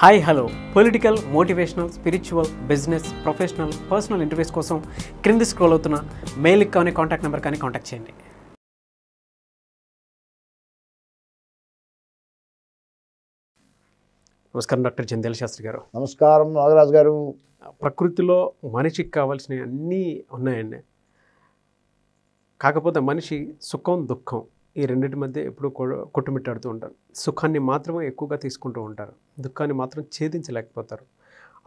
hi hello political motivational spiritual business professional personal interviews కోసం క్రింది scroll అవుతున్న మెయిల్కి కానీ కాంటాక్ట్ నెంబర్ కానీ కాంటాక్ట్ చేయండి నమస్కారం డాక్టర్ చందేల్ శాస్త్రి గారు నమస్కారం నాగరాజు గారు ప్రకృతిలో మనిషికి కావాల్సినవి అన్నీ ఉన్నాయండి కాకపోతే మనిషి సుఖం దుఃఖం ఈ రెండింటి మధ్య ఎప్పుడూ కొట్టుమిట్టాడుతూ ఉంటారు సుఖాన్ని మాత్రమే ఎక్కువగా తీసుకుంటూ ఉంటారు దుఃఖాన్ని మాత్రం ఛేదించలేకపోతారు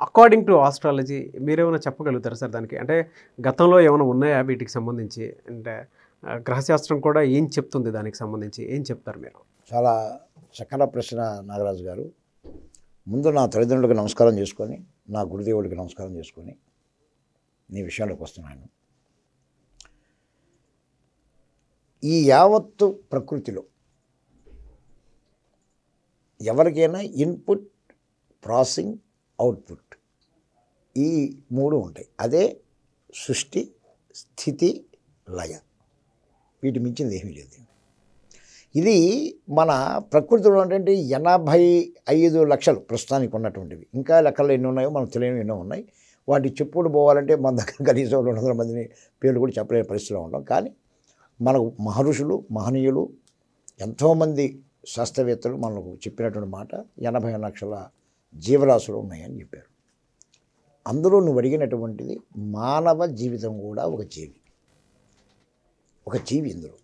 అకార్డింగ్ టు ఆస్ట్రాలజీ మీరేమైనా చెప్పగలుగుతారు సార్ దానికి అంటే గతంలో ఏమైనా ఉన్నాయా వీటికి సంబంధించి అంటే గ్రహశాస్త్రం కూడా ఏం చెప్తుంది దానికి సంబంధించి ఏం చెప్తారు మీరు చాలా చక్కన ప్రశ్న నాగరాజు గారు ముందు నా తల్లిదండ్రులకు నమస్కారం చేసుకొని నా గురుదేవుడికి నమస్కారం చేసుకొని నీ విషయంలోకి వస్తున్నాను ఈ యావత్తు ప్రకృతిలో ఎవరికైనా ఇన్పుట్ ప్రాసెసింగ్ అవుట్పుట్ ఈ మూడు ఉంటాయి అదే సృష్టి స్థితి లయ వీటి మించింది ఏమీ లేదు ఇది మన ప్రకృతిలో ఏంటంటే ఎనభై ఐదు లక్షలు ప్రస్తుతానికి ఉన్నటువంటివి ఇంకా లెక్కలు ఎన్ని ఉన్నాయో మనం తెలియని ఎన్నో ఉన్నాయి వాటి చెప్పుడు పోవాలంటే మన దగ్గర కనీసం రెండు వందల మందిని పేర్లు కూడా చెప్పలేని పరిస్థితిలో ఉన్నాం కానీ మనకు మహర్షులు మహనీయులు ఎంతోమంది శాస్త్రవేత్తలు మనకు చెప్పినటువంటి మాట ఎనభై లక్షల జీవరాశులు ఉన్నాయని చెప్పారు అందులో నువ్వు అడిగినటువంటిది మానవ జీవితం కూడా ఒక జీవి ఒక జీవి ఇందులో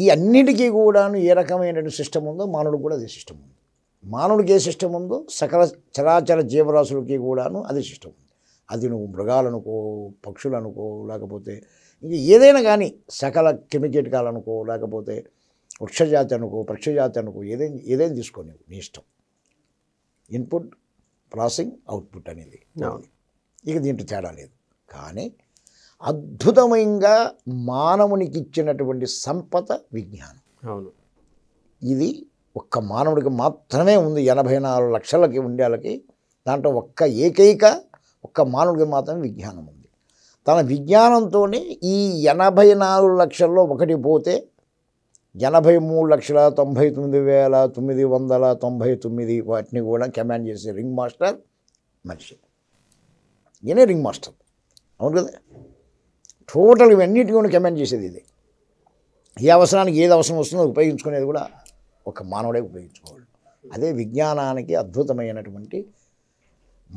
ఈ అన్నిటికీ కూడాను ఏ రకమైనటువంటి సిస్టమ్ ఉందో మానవుడు కూడా అదే సిస్టమ్ ఉంది మానవుడికి ఏ సిస్టమ్ ఉందో సకల చరాచర జీవరాశులకి కూడాను అదే సిస్టమ్ ఉంది అది నువ్వు మృగాలనుకో పక్షులు అనుకో లేకపోతే ఇంకా ఏదైనా కానీ సకల కెమికెట్కాలు అనుకో లేకపోతే వృక్షజాతి అనుకో పక్షజాతి అనుకో ఏదైనా ఏదైనా తీసుకోని నీ ఇష్టం ఇన్పుట్ ప్రాసెసింగ్ అవుట్పుట్ అనేది ఇక దీంట్లో తేడా లేదు కానీ అద్భుతమైనగా మానవునికి ఇచ్చినటువంటి సంపద విజ్ఞానం అవును ఇది ఒక్క మానవుడికి మాత్రమే ఉంది ఎనభై నాలుగు లక్షలకి ఉండేళ్ళకి దాంట్లో ఒక్క ఏకైక ఒక్క మానవుడికి మాత్రమే విజ్ఞానం ఉంది తన విజ్ఞానంతోనే ఈ ఎనభై నాలుగు లక్షల్లో ఒకటి పోతే ఎనభై మూడు లక్షల తొంభై తొమ్మిది వేల తొమ్మిది వందల తొంభై తొమ్మిది వాటిని కూడా కమాండ్ చేసే రింగ్ మాస్టర్ మనిషి ఈయనే రింగ్ మాస్టర్ అవును కదా టోటల్ ఇవన్నిటి కూడా కమాండ్ చేసేది ఇది ఏ అవసరానికి ఏది అవసరం వస్తుందో ఉపయోగించుకునేది కూడా ఒక మానవుడే ఉపయోగించుకోవాలి అదే విజ్ఞానానికి అద్భుతమైనటువంటి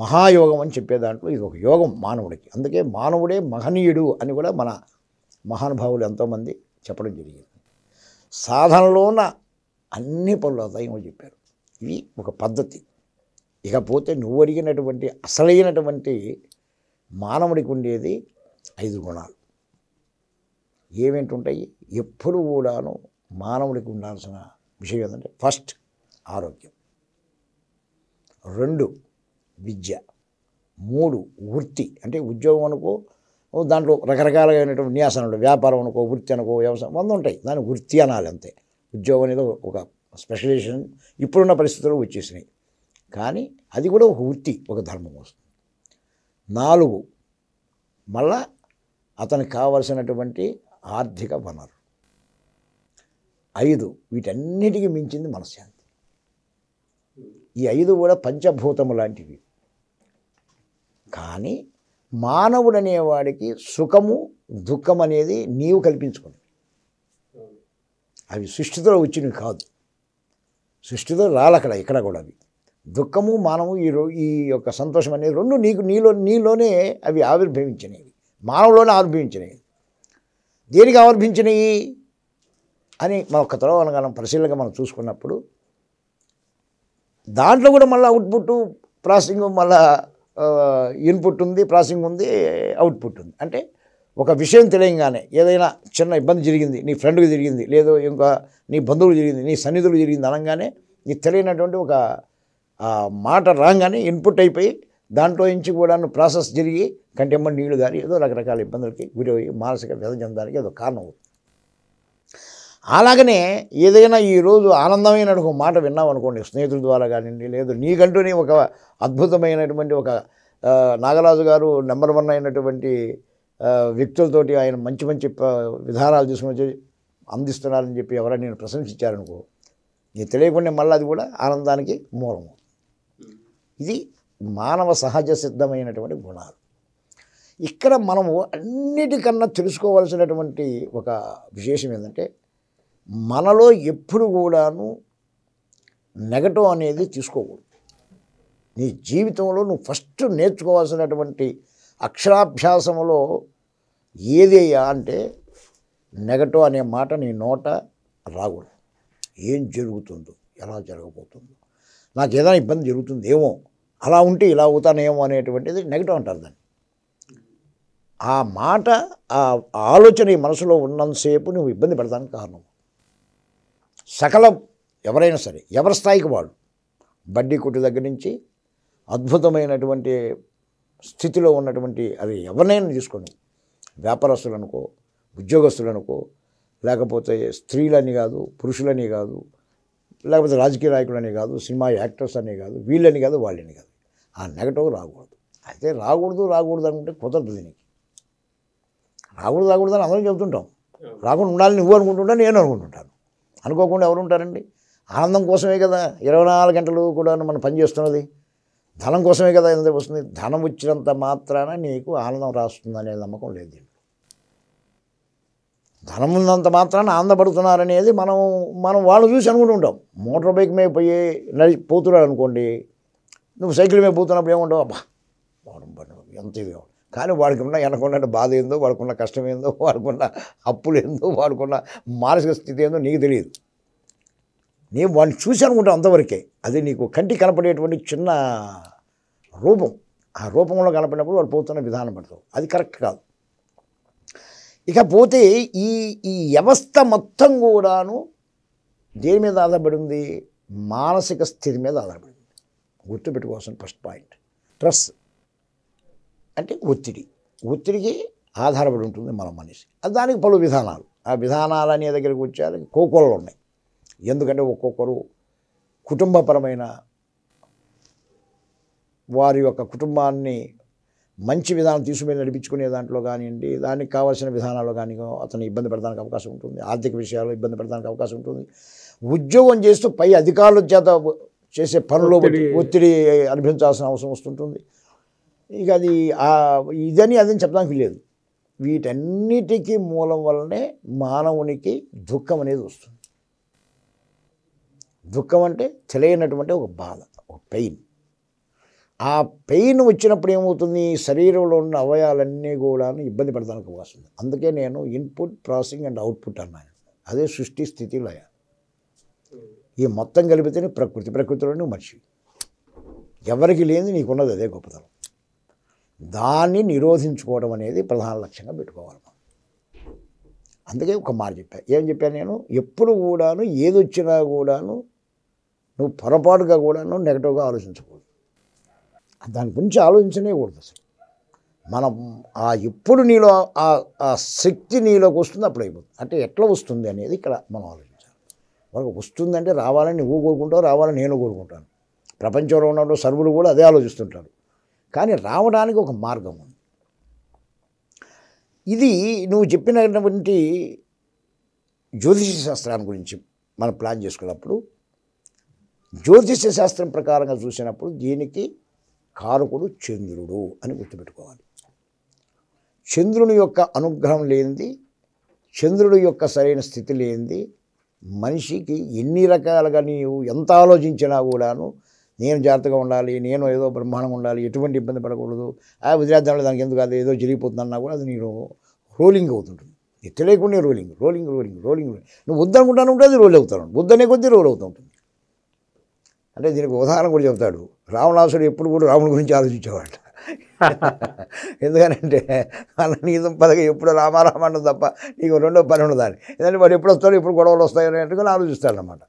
మహాయోగం అని చెప్పే దాంట్లో ఇది ఒక యోగం మానవుడికి అందుకే మానవుడే మహనీయుడు అని కూడా మన మహానుభావులు ఎంతోమంది చెప్పడం జరిగింది సాధనలో ఉన్న అన్ని పనులు అదయమో చెప్పారు ఇది ఒక పద్ధతి ఇకపోతే నువ్వు అడిగినటువంటి అసలైనటువంటి మానవుడికి ఉండేది ఐదు గుణాలు ఏమేంటుంటాయి ఎప్పుడు కూడాను మానవుడికి ఉండాల్సిన విషయం ఏంటంటే ఫస్ట్ ఆరోగ్యం రెండు విద్య మూడు వృత్తి అంటే ఉద్యోగం అనుకో దాంట్లో రకరకాలైనటువంటి న్యాసనలు వ్యాపారం అనుకో వృత్తి అనుకో వ్యవసాయం వంద ఉంటాయి దాని వృత్తి అనాలి అంతే ఉద్యోగం అనేది ఒక స్పెషలైజేషన్ ఇప్పుడున్న పరిస్థితుల్లో వచ్చేసినాయి కానీ అది కూడా ఒక వృత్తి ఒక ధర్మం వస్తుంది నాలుగు మళ్ళా అతనికి కావలసినటువంటి ఆర్థిక వనరు ఐదు వీటన్నిటికీ మించింది మనశ్శాంతి ఈ ఐదు కూడా పంచభూతము లాంటివి కానీ మానవుడు అనేవాడికి సుఖము దుఃఖం అనేది నీవు కల్పించుకుని అవి సృష్టితో వచ్చినవి కాదు సృష్టితో రాలక్కడ ఇక్కడ కూడా అవి దుఃఖము మానము ఈ ఈ యొక్క సంతోషం అనేది రెండు నీకు నీలో నీలోనే అవి ఆవిర్భవించినవి మానవులోనే ఆవిర్భవించినవి దేనికి ఆవిర్భించినవి అని మన ఒక తర్వాత మనం పరిశీలనగా మనం చూసుకున్నప్పుడు దాంట్లో కూడా మళ్ళీ అవుట్పుట్ ప్రాసెసింగ్ మళ్ళీ ఇన్పుట్ ఉంది ప్రాసెసింగ్ ఉంది అవుట్పుట్ ఉంది అంటే ఒక విషయం తెలియంగానే ఏదైనా చిన్న ఇబ్బంది జరిగింది నీ ఫ్రెండ్కి జరిగింది లేదో ఇంకా నీ బంధువులు జరిగింది నీ సన్నిధులు జరిగింది అనగానే నీ తెలియనటువంటి ఒక మాట రాగానే ఇన్పుట్ అయిపోయి దాంట్లో నుంచి కూడా ప్రాసెస్ జరిగి కంటెమ్మ నీళ్లు కానీ ఏదో రకరకాల ఇబ్బందులకి గురి మానసిక వ్యధ చెందడానికి అదొక కారణం అవుతుంది అలాగనే ఏదైనా ఈరోజు ఆనందమైన ఒక మాట విన్నాం అనుకోండి స్నేహితుల ద్వారా కానివ్వండి లేదు నీకంటూనే ఒక అద్భుతమైనటువంటి ఒక నాగరాజు గారు నెంబర్ వన్ అయినటువంటి వ్యక్తులతోటి ఆయన మంచి మంచి విధానాలు వచ్చి అందిస్తున్నారని చెప్పి ఎవరైనా నేను ప్రశంసించారనుకో నీకు తెలియకుండా మళ్ళీ అది కూడా ఆనందానికి మూలము ఇది మానవ సహజ సిద్ధమైనటువంటి గుణాలు ఇక్కడ మనము అన్నిటికన్నా తెలుసుకోవాల్సినటువంటి ఒక విశేషం ఏంటంటే మనలో ఎప్పుడు కూడాను నెగటివ్ అనేది తీసుకోకూడదు నీ జీవితంలో నువ్వు ఫస్ట్ నేర్చుకోవాల్సినటువంటి అక్షరాభ్యాసంలో ఏదయ్యా అంటే నెగటివ్ అనే మాట నీ నోట రాకూడదు ఏం జరుగుతుందో ఎలా జరగబోతుందో నాకు ఏదైనా ఇబ్బంది జరుగుతుంది ఏమో అలా ఉంటే ఇలా అవుతానేమో అనేటువంటిది నెగటివ్ అంటారు దాన్ని ఆ మాట ఆ ఆలోచన ఈ మనసులో ఉన్నంతసేపు నువ్వు ఇబ్బంది పెడతానికి కారణం సకల ఎవరైనా సరే ఎవరి స్థాయికి వాడు బడ్డీ కొట్టు దగ్గర నుంచి అద్భుతమైనటువంటి స్థితిలో ఉన్నటువంటి అది ఎవరినైనా తీసుకొని వ్యాపారస్తులు అనుకో ఉద్యోగస్తులు అనుకో లేకపోతే స్త్రీలని కాదు పురుషులని కాదు లేకపోతే రాజకీయ నాయకులని కాదు సినిమా యాక్టర్స్ అని కాదు వీళ్ళని కాదు వాళ్ళని కాదు ఆ నెగటివ్ రాకూడదు అయితే రాకూడదు రాకూడదు అనుకుంటే కుదరదు దీనికి రాకూడదు రాకూడదు అని అందరం చెబుతుంటాం రాకుండా ఉండాలని నువ్వు అనుకుంటుంటా నేను అనుకుంటుంటాను అనుకోకుండా ఎవరు ఉంటారండి ఆనందం కోసమే కదా ఇరవై నాలుగు గంటలు కూడా మనం పనిచేస్తున్నది ధనం కోసమే కదా ఎంత వస్తుంది ధనం వచ్చినంత మాత్రాన నీకు ఆనందం రాస్తుంది అనే నమ్మకం లేదు ధనం ఉన్నంత మాత్రాన ఆనందపడుతున్నారనేది మనం మనం వాళ్ళు చూసి అనుకుంటుంటాం మోటార్ బైక్ మీద పోయి నడి పోతున్నాడు అనుకోండి నువ్వు సైకిల్ మీద పోతున్నప్పుడు ఏముంటావు అబ్బా ఎంత ఇది కానీ వాడికి ఉన్న వెనకున్న బాధ ఏందో వాడుకున్న కష్టం ఏందో వాడుకున్న అప్పులు ఏందో వాడుకున్న మానసిక స్థితి ఏందో నీకు తెలియదు నేను వాడిని చూసి అనుకుంటాను అంతవరకే అది నీకు కంటి కనపడేటువంటి చిన్న రూపం ఆ రూపంలో కనపడినప్పుడు వాడు పోతున్న విధానం పడతావు అది కరెక్ట్ కాదు ఇకపోతే ఈ ఈ వ్యవస్థ మొత్తం కూడాను దేని మీద ఆధారపడి ఉంది మానసిక స్థితి మీద ఆధారపడి ఉంది గుర్తుపెట్టుకోవాల్సిన ఫస్ట్ పాయింట్ స్ట్రెస్ అంటే ఒత్తిడి ఒత్తిడికి ఆధారపడి ఉంటుంది మన మనిషి దానికి పలు విధానాలు ఆ విధానాలు అనే దగ్గరికి వచ్చారు కోకొలలు ఉన్నాయి ఎందుకంటే ఒక్కొక్కరు కుటుంబపరమైన వారి యొక్క కుటుంబాన్ని మంచి విధానం తీసుకుని నడిపించుకునే దాంట్లో కానివ్వండి దానికి కావాల్సిన విధానాలు కానీ అతను ఇబ్బంది పడడానికి అవకాశం ఉంటుంది ఆర్థిక విషయాలు ఇబ్బంది పడడానికి అవకాశం ఉంటుంది ఉద్యోగం చేస్తూ పై అధికారుల చేత చేసే పనులు ఒత్తిడి అనిపించాల్సిన అవసరం వస్తుంటుంది ఇక అది ఇదని అదని చెప్పడానికి లేదు వీటన్నిటికీ మూలం వల్లనే మానవునికి దుఃఖం అనేది వస్తుంది దుఃఖం అంటే తెలియనటువంటి ఒక బాధ ఒక పెయిన్ ఆ పెయిన్ వచ్చినప్పుడు ఏమవుతుంది శరీరంలో ఉన్న అవయాలన్నీ కూడా ఇబ్బంది పడతానికి అవకాశం ఉంది అందుకే నేను ఇన్పుట్ ప్రాసెసింగ్ అండ్ అవుట్పుట్ అన్నాను అదే సృష్టి స్థితి లయ ఈ మొత్తం కలిపితేనే ప్రకృతి ప్రకృతిలోనే మనిషి ఎవరికి లేని నీకున్నది అదే గొప్పతనం దాన్ని నిరోధించుకోవడం అనేది ప్రధాన లక్ష్యంగా పెట్టుకోవాలి మనం అందుకే ఒక మాట చెప్పాను ఏం చెప్పాను నేను ఎప్పుడు కూడాను ఏది వచ్చినా కూడాను నువ్వు పొరపాటుగా కూడాను నెగటివ్గా ఆలోచించకూడదు దాని గురించి ఆలోచించనేకూడదు అసలు మనం ఆ ఎప్పుడు నీలో ఆ శక్తి నీలోకి వస్తుంది అప్పుడు అయిపోతుంది అంటే ఎట్లా వస్తుంది అనేది ఇక్కడ మనం ఆలోచించాలి మనకు వస్తుందంటే రావాలని నువ్వు కోరుకుంటావు రావాలని నేను కోరుకుంటాను ప్రపంచంలో ఉన్నప్పుడు సర్వులు కూడా అదే ఆలోచిస్తుంటారు కానీ రావడానికి ఒక మార్గం ఉంది ఇది నువ్వు చెప్పినటువంటి జ్యోతిష శాస్త్రాన్ని గురించి మనం ప్లాన్ చేసుకున్నప్పుడు జ్యోతిష శాస్త్రం ప్రకారంగా చూసినప్పుడు దీనికి కారకుడు చంద్రుడు అని గుర్తుపెట్టుకోవాలి చంద్రుని యొక్క అనుగ్రహం లేనిది చంద్రుడి యొక్క సరైన స్థితి లేనిది మనిషికి ఎన్ని రకాలుగా నీవు ఎంత ఆలోచించినా కూడాను నేను జాగ్రత్తగా ఉండాలి నేను ఏదో బ్రహ్మాండం ఉండాలి ఎటువంటి ఇబ్బంది పడకూడదు ఆ వదిలేద్దాంలో దానికి ఎందుకు కాదు ఏదో జరిగిపోతుందన్నా కూడా అది నీకు రోలింగ్ అవుతుంటుంది ఎత్తలేకుండా రోలింగ్ రోలింగ్ రోలింగ్ రోలింగ్ నువ్వు వద్దనుకుంటాను ఉంటే అది రోల్ అవుతాను వద్దనే కొద్దీ రోల్ అవుతూ ఉంటుంది అంటే దీనికి ఉదాహరణ కూడా చెబుతాడు రావణాసుడు ఎప్పుడు కూడా రాముడి గురించి ఆలోచించేవాడు ఎందుకనంటే వాళ్ళ నీతం పదక ఎప్పుడు రామారామ తప్ప నీకు రెండో పని ఉండదని ఎందుకంటే వాడు ఎప్పుడు వస్తాడు ఎప్పుడు గొడవలు వస్తాయో అన్నట్టుగా అన్నమాట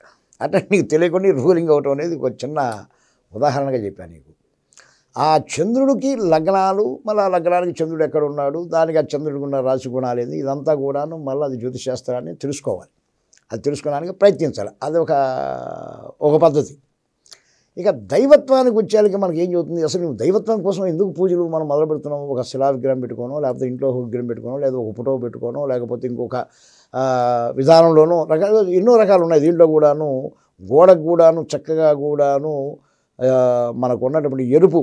అంటే నీకు తెలియకుండా రూలింగ్ అవటం అనేది ఒక చిన్న ఉదాహరణగా చెప్పాను నీకు ఆ చంద్రుడికి లగ్నాలు మళ్ళీ ఆ లగ్నానికి చంద్రుడు ఎక్కడ ఉన్నాడు దానికి ఆ చంద్రుడికి ఉన్న రాశి గుణాలు ఏంది ఇదంతా కూడాను మళ్ళీ అది జ్యోతిశాస్త్రాన్ని తెలుసుకోవాలి అది తెలుసుకోవడానికి ప్రయత్నించాలి అది ఒక ఒక పద్ధతి ఇక దైవత్వానికి వచ్చేళ్ళకి మనకి ఏం చెబుతుంది అసలు నువ్వు దైవత్వం కోసం ఎందుకు పూజలు మనం మొదలు పెడుతున్నాం ఒక శిలా విగ్రహం పెట్టుకోను లేకపోతే ఇంట్లో ఒక విగ్రహం పెట్టుకోను లేదా ఒక ఫోటో పెట్టుకోను లేకపోతే ఇంకొక విధానంలోనూ రకాలు ఎన్నో రకాలు ఉన్నాయి దీంట్లో కూడాను గోడకు కూడాను చక్కగా కూడాను మనకు ఉన్నటువంటి ఎరుపు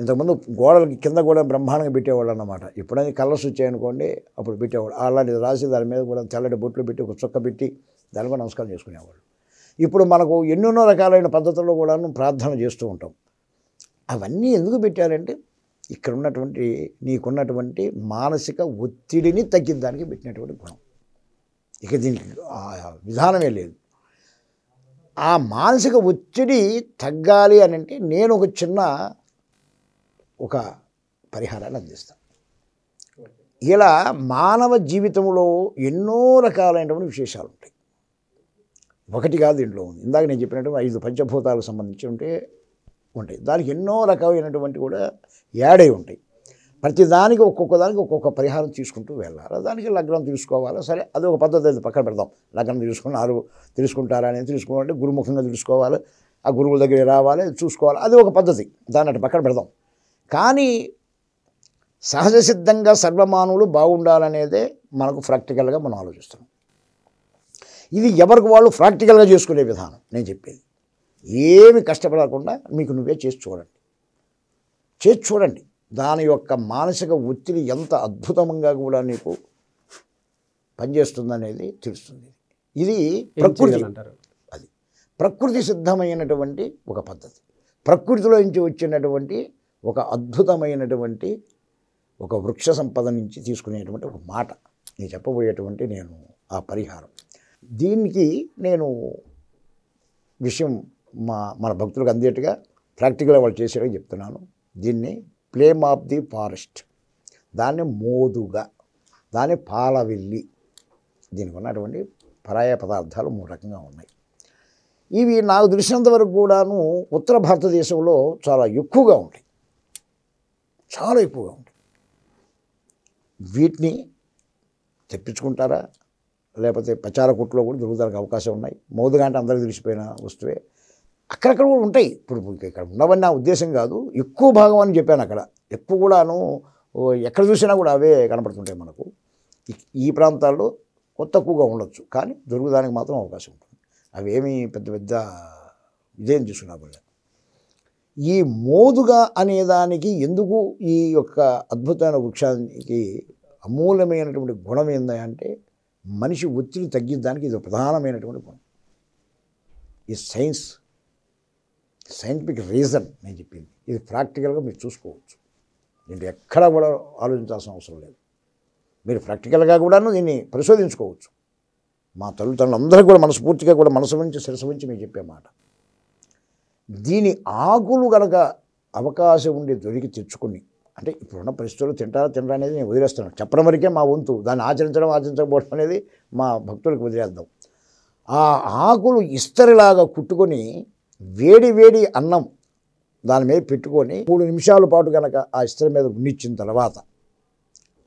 ఇంతకుముందు గోడలకి కింద కూడా బ్రహ్మాండంగా పెట్టేవాళ్ళు అనమాట ఎప్పుడైనా కలర్స్ వచ్చాయనుకోండి అప్పుడు పెట్టేవాడు అలాంటిది రాసి దాని మీద కూడా తెల్లటి బొట్లు పెట్టి ఒక చుక్క పెట్టి దాని కూడా నమస్కారం చేసుకునేవాళ్ళు ఇప్పుడు మనకు ఎన్నెన్నో రకాలైన పద్ధతుల్లో కూడా ప్రార్థన చేస్తూ ఉంటాం అవన్నీ ఎందుకు పెట్టారంటే ఇక్కడ ఉన్నటువంటి నీకున్నటువంటి మానసిక ఒత్తిడిని తగ్గించడానికి పెట్టినటువంటి గుణం ఇక దీనికి విధానమే లేదు ఆ మానసిక ఒత్తిడి తగ్గాలి అని అంటే నేను ఒక చిన్న ఒక పరిహారాన్ని అందిస్తాను ఇలా మానవ జీవితంలో ఎన్నో రకాలైనటువంటి విశేషాలు ఉంటాయి ఒకటి కాదు దీంట్లో ఉంది ఇందాక నేను చెప్పినటువంటి ఐదు పంచభూతాలకు సంబంధించి ఉంటే ఉంటాయి దానికి ఎన్నో రకమైనటువంటి కూడా యాడ్ అయి ఉంటాయి ప్రతిదానికి ఒక్కొక్క దానికి ఒక్కొక్క పరిహారం తీసుకుంటూ వెళ్ళాలి దానికి లగ్నం తీసుకోవాలా సరే అది ఒక పద్ధతి అది పక్కన పెడదాం లగ్నం తీసుకున్నారు తెలుసుకుంటారా అని తెలుసుకోవాలంటే గురుముఖంగా తెలుసుకోవాలి ఆ గురువుల దగ్గర రావాలి చూసుకోవాలి అది ఒక పద్ధతి దాని అటు పక్కన పెడదాం కానీ సహజ సిద్ధంగా సర్వమానవులు బాగుండాలనేదే మనకు ప్రాక్టికల్గా మనం ఆలోచిస్తున్నాం ఇది ఎవరికి వాళ్ళు ప్రాక్టికల్గా చేసుకునే విధానం నేను చెప్పేది ఏమి కష్టపడకుండా మీకు నువ్వే చేసి చూడండి చేసి చూడండి దాని యొక్క మానసిక ఒత్తిడి ఎంత అద్భుతంగా కూడా నీకు పనిచేస్తుందనేది తెలుస్తుంది ఇది ప్రకృతి అది ప్రకృతి సిద్ధమైనటువంటి ఒక పద్ధతి ప్రకృతిలో నుంచి వచ్చినటువంటి ఒక అద్భుతమైనటువంటి ఒక వృక్ష సంపద నుంచి తీసుకునేటువంటి ఒక మాట నేను చెప్పబోయేటువంటి నేను ఆ పరిహారం దీనికి నేను విషయం మా మన భక్తులకు అందేట్టుగా ప్రాక్టికల్గా వాళ్ళు చేసేట్టుగా చెప్తున్నాను దీన్ని ప్లేమ్ ఆఫ్ ది ఫారెస్ట్ దాన్ని మోదుగా దాని పాలవిల్లి దీనికి ఉన్నటువంటి పరాయ పదార్థాలు మూడు రకంగా ఉన్నాయి ఇవి నాకు తెలిసినంత వరకు కూడాను ఉత్తర భారతదేశంలో చాలా ఎక్కువగా ఉంటాయి చాలా ఎక్కువగా ఉంటాయి వీటిని తెప్పించుకుంటారా లేకపోతే పచార కుట్లో కూడా దొరుకుతానికి అవకాశం ఉన్నాయి మోదుగా అంటే అందరికీ తెలిసిపోయిన వస్తువే అక్కడక్కడ కూడా ఉంటాయి ఇప్పుడు ఇక్కడ ఉండవని నా ఉద్దేశం కాదు ఎక్కువ భాగం అని చెప్పాను అక్కడ ఎక్కువ కూడాను ఎక్కడ చూసినా కూడా అవే కనపడుతుంటాయి మనకు ఈ ప్రాంతాల్లో కొత్త ఎక్కువగా ఉండొచ్చు కానీ దొరుకుదానికి మాత్రం అవకాశం ఉంటుంది అవేమి పెద్ద పెద్ద ఇదేం చూసుకున్నా కూడా ఈ మోదుగా అనేదానికి ఎందుకు ఈ యొక్క అద్భుతమైన వృక్షానికి అమూల్యమైనటువంటి గుణం ఏంటంటే మనిషి ఒత్తిడి తగ్గించడానికి ఇది ప్రధానమైనటువంటి గుణం ఈ సైన్స్ సైంటిఫిక్ రీజన్ నేను చెప్పింది ఇది ప్రాక్టికల్గా మీరు చూసుకోవచ్చు దీంట్లో ఎక్కడా కూడా ఆలోచించాల్సిన అవసరం లేదు మీరు ప్రాక్టికల్గా కూడాను దీన్ని పరిశోధించుకోవచ్చు మా తల్లిదండ్రులందరూ కూడా మనస్ఫూర్తిగా కూడా మనసు నుంచి శిరస నుంచి మేము చెప్పే మాట దీని ఆకులు కనుక అవకాశం ఉండి దొరికి తెచ్చుకుని అంటే ఇప్పుడున్న పరిస్థితులు తింటారా తినరా అనేది నేను వదిలేస్తున్నాను చెప్పడం వరకే మా వంతు దాన్ని ఆచరించడం ఆచరించకపోవడం అనేది మా భక్తులకు వదిలేద్దాం ఆ ఆకులు ఇస్తరిలాగా కుట్టుకొని వేడి వేడి అన్నం దాని మీద పెట్టుకొని మూడు నిమిషాల పాటు కనుక ఆ ఇస్త్రీ మీద ఉన్నిచ్చిన తర్వాత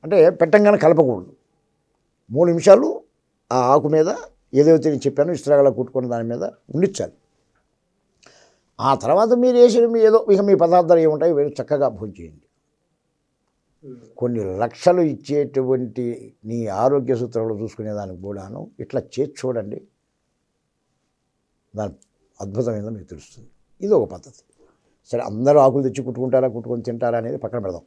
అంటే పెట్టంగానే కలపకూడదు మూడు నిమిషాలు ఆ ఆకు మీద ఏదైతే నేను చెప్పానో ఇస్త్రాగలా కుట్టుకొని దాని మీద ఉండిచ్చాలి ఆ తర్వాత మీరు వేసిన మీ ఏదో ఇక మీ పదార్థాలు ఏముంటాయి మీరు చక్కగా చేయండి కొన్ని లక్షలు ఇచ్చేటువంటి నీ ఆరోగ్య సూత్రాలు చూసుకునే దానికి కూడాను ఇట్లా చేసి చూడండి దాని అద్భుతమైనదో మీకు తెలుస్తుంది ఇది ఒక పద్ధతి సరే అందరూ ఆకులు తెచ్చి కుట్టుకుంటారా కుట్టుకొని తింటారా అనేది పక్కన పెడదాం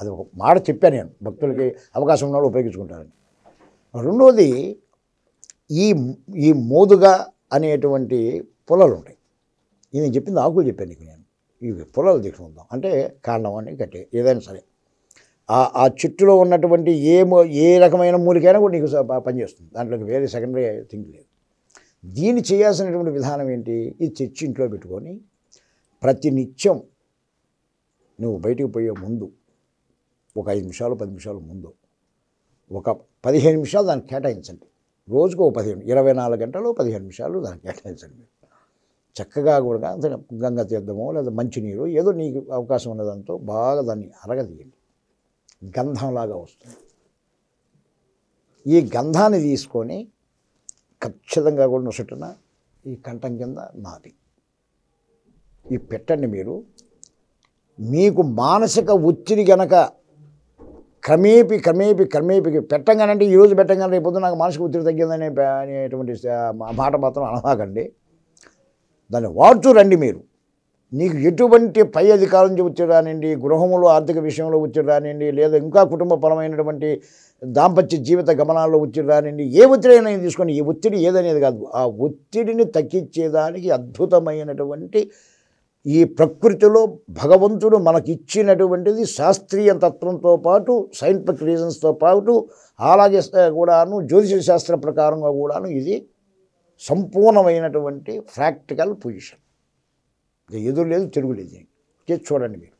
అది ఒక మాట చెప్పాను నేను భక్తులకి అవకాశం ఉన్న ఉపయోగించుకుంటారని రెండవది ఈ ఈ మోదుగా అనేటువంటి పొలాలు ఉంటాయి ఇది నేను చెప్పింది ఆకులు చెప్పాను నీకు నేను ఇవి పొలాలు తీసుకుందాం అంటే కారణం అని గట్టి ఏదైనా సరే ఆ చెట్టులో ఉన్నటువంటి ఏ ఏ రకమైన మూలికైనా కూడా నీకు పనిచేస్తుంది దాంట్లోకి వేరే సెకండరీ థింగ్ లేదు దీన్ని చేయాల్సినటువంటి విధానం ఏంటి ఇది చర్చి ఇంట్లో పెట్టుకొని ప్రతినిత్యం నువ్వు బయటికి పోయే ముందు ఒక ఐదు నిమిషాలు పది నిమిషాలు ముందు ఒక పదిహేను నిమిషాలు దానికి కేటాయించండి రోజుకు ఒక పదిహేను ఇరవై నాలుగు గంటలు పదిహేను నిమిషాలు దానికి కేటాయించండి చక్కగా కూడా గంగ తీర్థమో లేదా మంచినీరు ఏదో నీకు అవకాశం ఉన్నదంతో బాగా దాన్ని అరగదీయండి గంధంలాగా వస్తుంది ఈ గంధాన్ని తీసుకొని ఖచ్చితంగా కూడా నొసటిన ఈ కంఠం కింద నాది ఈ పెట్టండి మీరు మీకు మానసిక ఒత్తిడి గనక క్రమేపి క్రమేపి క్రమేపి పెట్టంగానంటే ఈరోజు పెట్టంగా రేపు నాకు మానసిక ఒత్తిడి తగ్గిందనే అనేటువంటి మాట మాత్రం అనవాకండి దాన్ని వాడుతూ రండి మీరు నీకు ఎటువంటి పై అధికారం నుంచి రానివ్వండి గృహంలో ఆర్థిక విషయంలో రానివ్వండి లేదా ఇంకా కుటుంబ పరమైనటువంటి దాంపత్య జీవిత గమనాల్లో ఒత్తిడి రానండి ఏ ఒత్తిడి అయినా తీసుకొని ఈ ఒత్తిడి ఏదనేది కాదు ఆ ఒత్తిడిని తగ్గించేదానికి అద్భుతమైనటువంటి ఈ ప్రకృతిలో భగవంతుడు మనకి ఇచ్చినటువంటిది శాస్త్రీయ తత్వంతో పాటు సైంటిఫిక్ రీజన్స్తో పాటు అలాగే కూడాను జ్యోతిష శాస్త్ర ప్రకారంగా కూడాను ఇది సంపూర్ణమైనటువంటి ప్రాక్టికల్ పొజిషన్ ఎదురు లేదు తెలుగు లేదు చేసి చూడండి మీరు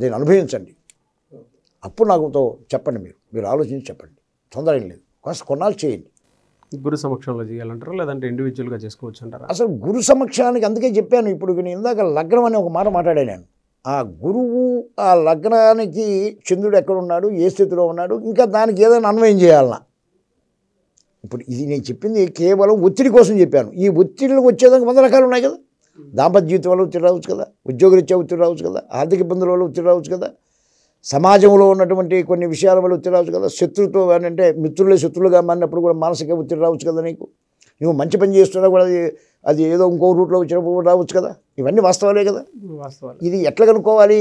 దీన్ని అనుభవించండి అప్పుడు నాకుతో చెప్పండి మీరు మీరు ఆలోచించి చెప్పండి తొందర ఏం లేదు కాస్త కొన్నాళ్ళు చేయండి గురు సమక్షంలో చేయాలంటారా లేదంటే ఇండివిజువల్గా చేసుకోవచ్చు అంటారా అసలు గురు సమక్షానికి అందుకే చెప్పాను ఇప్పుడు నేను ఇందాక లగ్నం అనే ఒక మాట మాట్లాడాను నేను ఆ గురువు ఆ లగ్నానికి చంద్రుడు ఎక్కడ ఉన్నాడు ఏ స్థితిలో ఉన్నాడు ఇంకా దానికి ఏదైనా అన్వయం చేయాలన్నా ఇప్పుడు ఇది నేను చెప్పింది కేవలం ఒత్తిడి కోసం చెప్పాను ఈ ఒత్తిడిలో వచ్చేదానికి వంద రకాలు ఉన్నాయి కదా దాంపత్య జీవితం వల్ల ఒత్తిడి రావచ్చు కదా ఉద్యోగరీత్యా ఒత్తిడి రావచ్చు కదా ఆర్థిక ఇబ్బందుల వల్ల ఒత్తిడి రావచ్చు కదా సమాజంలో ఉన్నటువంటి కొన్ని విషయాల వల్ల ఒత్తిడి రావచ్చు కదా శత్రుతో అంటే మిత్రులే శత్రులుగా మారినప్పుడు కూడా మానసిక ఒత్తిడి రావచ్చు కదా నీకు నువ్వు మంచి పని చేస్తున్నా కూడా అది అది ఏదో ఇంకో రూట్లో వచ్చినప్పుడు రావచ్చు కదా ఇవన్నీ వాస్తవాలే కదా వాస్తవాలు ఇది ఎట్లా కనుక్కోవాలి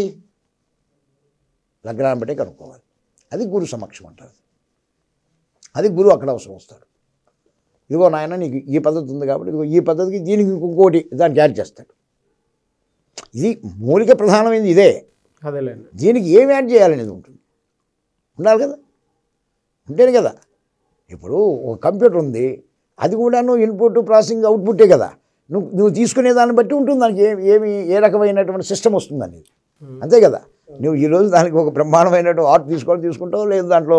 లగ్నాన్ని బట్టే కనుక్కోవాలి అది గురు సమక్షం అంటారు అది గురువు అక్కడ అవసరం వస్తాడు ఇదిగో నాయన నీకు ఈ పద్ధతి ఉంది కాబట్టి ఇదిగో ఈ పద్ధతికి దీనికి ఇంకొకటి దాన్ని యాడ్ చేస్తాడు ఇది మౌలిక ప్రధానమైనది ఇదే దీనికి ఏమి యాడ్ చేయాలనేది ఉంటుంది ఉండాలి కదా ఉంటేనే కదా ఇప్పుడు ఒక కంప్యూటర్ ఉంది అది కూడా నువ్వు ఇన్పుట్ ప్రాసెసింగ్ అవుట్పుట్టే కదా నువ్వు నువ్వు తీసుకునే దాన్ని బట్టి ఉంటుంది దానికి ఏమి ఏమి ఏ రకమైనటువంటి సిస్టమ్ వస్తుంది అనేది అంతే కదా నువ్వు ఈరోజు దానికి ఒక బ్రహ్మాండమైనటువంటి ఆర్ట్ తీసుకోవాలి తీసుకుంటావు లేదు దాంట్లో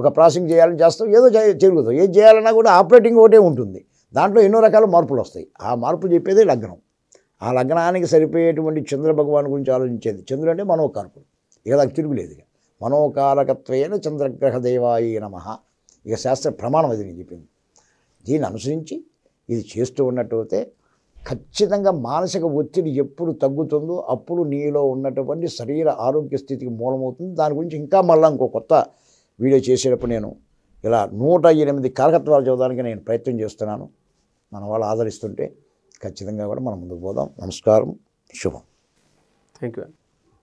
ఒక ప్రాసెసింగ్ చేయాలని చేస్తావు ఏదో చేయగలుగుతావు ఏది చేయాలన్నా కూడా ఆపరేటింగ్ ఒకటే ఉంటుంది దాంట్లో ఎన్నో రకాల మార్పులు వస్తాయి ఆ మార్పు చెప్పేదే లగ్నం ఆ లగ్నానికి సరిపోయేటువంటి చంద్ర భగవాన్ గురించి ఆలోచించేది చంద్రుడు అంటే మనోకారకుడు ఇక నాకు తిరుగులేదు ఇక మనోకారకత్వైన చంద్రగ్రహ దేవాయ నమ ఇక శాస్త్ర ప్రమాణం అది నేను చెప్పింది దీన్ని అనుసరించి ఇది చేస్తూ ఉన్నట్టయితే ఖచ్చితంగా మానసిక ఒత్తిడి ఎప్పుడు తగ్గుతుందో అప్పుడు నీలో ఉన్నటువంటి శరీర ఆరోగ్య స్థితికి మూలమవుతుంది దాని గురించి ఇంకా మళ్ళీ ఇంకో కొత్త వీడియో చేసేటప్పుడు నేను ఇలా నూట ఎనిమిది కారకత్వాలు చదవడానికి నేను ప్రయత్నం చేస్తున్నాను మన వాళ్ళు ఆదరిస్తుంటే ఖచ్చితంగా కూడా మనం ముందుకు పోదాం నమస్కారం శుభం థ్యాంక్ యూ